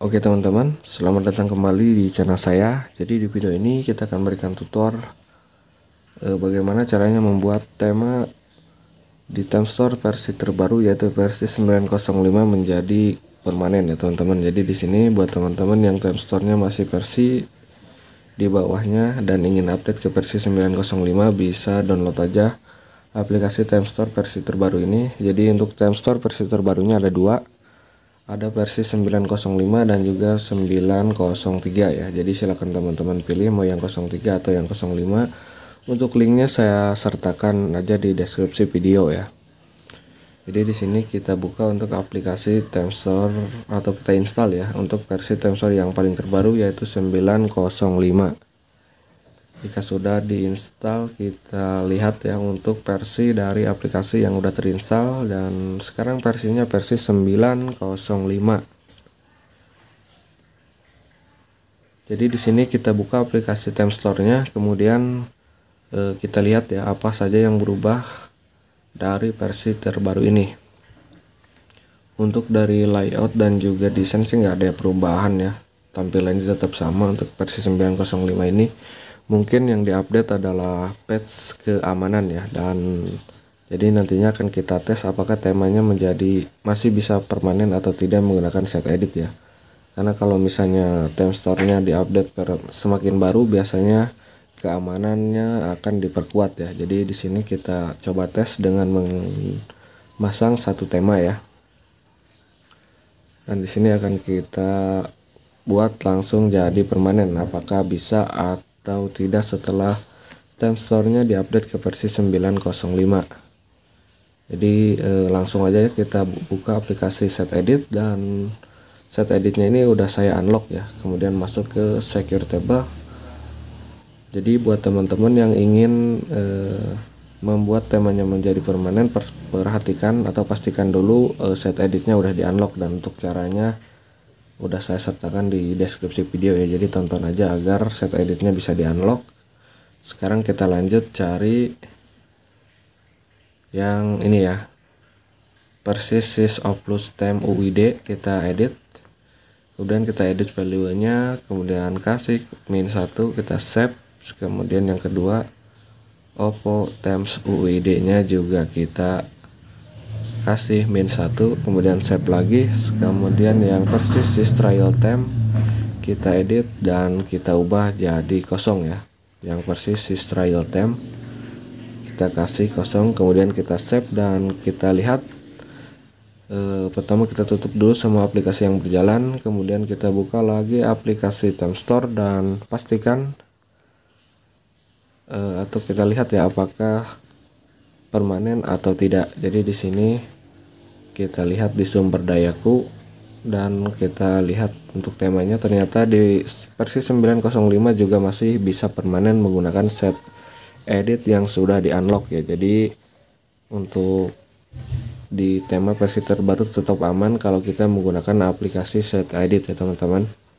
Oke teman-teman, selamat datang kembali di channel saya. Jadi di video ini kita akan berikan tutor e, bagaimana caranya membuat tema di Time Store versi terbaru yaitu versi 905 menjadi permanen ya teman-teman. Jadi di sini buat teman-teman yang Time Store-nya masih versi di bawahnya dan ingin update ke versi 905 bisa download aja aplikasi Time Store versi terbaru ini. Jadi untuk Time Store versi terbarunya ada dua ada versi 905 dan juga 903 ya jadi silakan teman-teman pilih mau yang 03 atau yang 05 untuk linknya saya sertakan aja di deskripsi video ya jadi di sini kita buka untuk aplikasi Tensor atau kita install ya untuk versi Tensor yang paling terbaru yaitu 905 jika sudah diinstal kita lihat ya untuk versi dari aplikasi yang udah terinstall dan sekarang versinya versi 905 jadi di sini kita buka aplikasi Time Store nya kemudian eh, kita lihat ya apa saja yang berubah dari versi terbaru ini untuk dari layout dan juga desain sih nggak ada perubahan ya tampilannya tetap sama untuk versi 905 ini mungkin yang diupdate adalah patch keamanan ya dan jadi nantinya akan kita tes apakah temanya menjadi masih bisa permanen atau tidak menggunakan set edit ya karena kalau misalnya theme store-nya diupdate semakin baru biasanya keamanannya akan diperkuat ya jadi di sini kita coba tes dengan memasang satu tema ya dan di sini akan kita buat langsung jadi permanen apakah bisa atau atau tidak setelah store-nya diupdate ke versi 905 jadi eh, langsung aja ya kita buka aplikasi set edit dan set editnya ini udah saya unlock ya kemudian masuk ke secure table jadi buat teman-teman yang ingin eh, membuat temanya menjadi permanen perhatikan atau pastikan dulu eh, set editnya udah di unlock dan untuk caranya udah saya sertakan di deskripsi video ya jadi tonton aja agar set editnya bisa di unlock sekarang kita lanjut cari yang ini ya persis plus time uid kita edit kemudian kita edit value nya kemudian kasih min 1 kita save kemudian yang kedua oppo temps uid nya juga kita kasih min 1 kemudian save lagi kemudian yang persis sis trial time kita edit dan kita ubah jadi kosong ya yang persis sis trial time kita kasih kosong kemudian kita save dan kita lihat e, pertama kita tutup dulu semua aplikasi yang berjalan kemudian kita buka lagi aplikasi Time Store dan pastikan e, atau kita lihat ya apakah permanen atau tidak. Jadi di sini kita lihat di sumber dayaku dan kita lihat untuk temanya ternyata di versi 905 juga masih bisa permanen menggunakan set edit yang sudah di unlock ya jadi untuk di tema versi terbaru tetap aman kalau kita menggunakan aplikasi set edit ya teman-teman